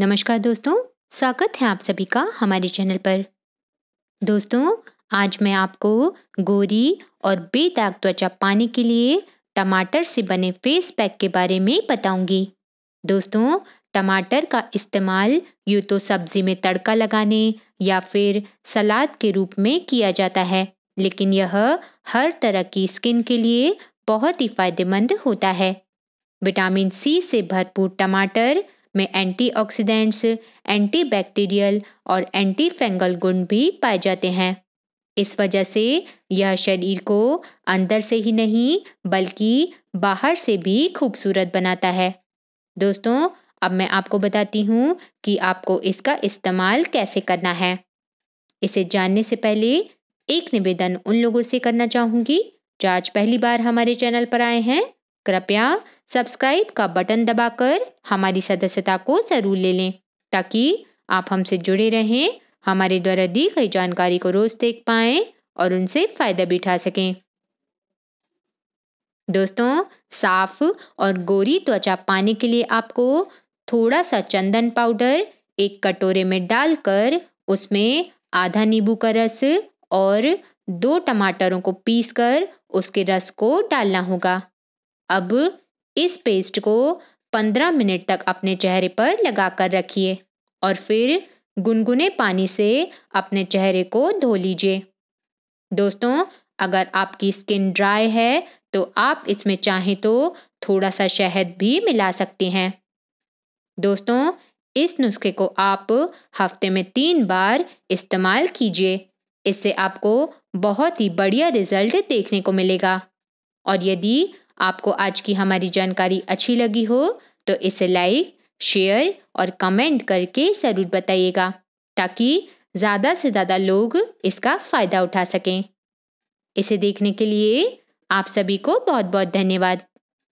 नमस्कार दोस्तों स्वागत है आप सभी का हमारे चैनल पर दोस्तों आज मैं आपको गोरी और बेदाग त्वचा पाने के लिए टमाटर से बने फेस पैक के बारे में बताऊंगी दोस्तों टमाटर का इस्तेमाल यूँ तो सब्जी में तड़का लगाने या फिर सलाद के रूप में किया जाता है लेकिन यह हर तरह की स्किन के लिए बहुत ही फायदेमंद होता है विटामिन सी से भरपूर टमाटर में एंटीऑक्सीडेंट्स, एंटीबैक्टीरियल और एंटी फेंगल गुण भी पाए जाते हैं इस वजह से यह शरीर को अंदर से ही नहीं बल्कि बाहर से भी खूबसूरत बनाता है दोस्तों अब मैं आपको बताती हूँ कि आपको इसका इस्तेमाल कैसे करना है इसे जानने से पहले एक निवेदन उन लोगों से करना चाहूँगी जो आज पहली बार हमारे चैनल पर आए हैं कृपया सब्सक्राइब का बटन दबाकर हमारी सदस्यता को ज़रूर ले लें ताकि आप हमसे जुड़े रहें हमारे द्वारा दी गई जानकारी को रोज़ देख पाए और उनसे फ़ायदा भी उठा सकें दोस्तों साफ और गोरी त्वचा पाने के लिए आपको थोड़ा सा चंदन पाउडर एक कटोरे में डालकर उसमें आधा नींबू का रस और दो टमाटरों को पीसकर उसके रस को डालना होगा अब इस पेस्ट को 15 मिनट तक अपने चेहरे पर लगा कर रखिए और फिर गुनगुने पानी से अपने चेहरे को धो लीजिए दोस्तों अगर आपकी स्किन ड्राई है तो आप इसमें चाहें तो थोड़ा सा शहद भी मिला सकते हैं दोस्तों इस नुस्खे को आप हफ्ते में तीन बार इस्तेमाल कीजिए इससे आपको बहुत ही बढ़िया रिजल्ट देखने को मिलेगा और यदि आपको आज की हमारी जानकारी अच्छी लगी हो तो इसे लाइक शेयर और कमेंट करके ज़रूर बताइएगा ताकि ज़्यादा से ज़्यादा लोग इसका फ़ायदा उठा सकें इसे देखने के लिए आप सभी को बहुत बहुत धन्यवाद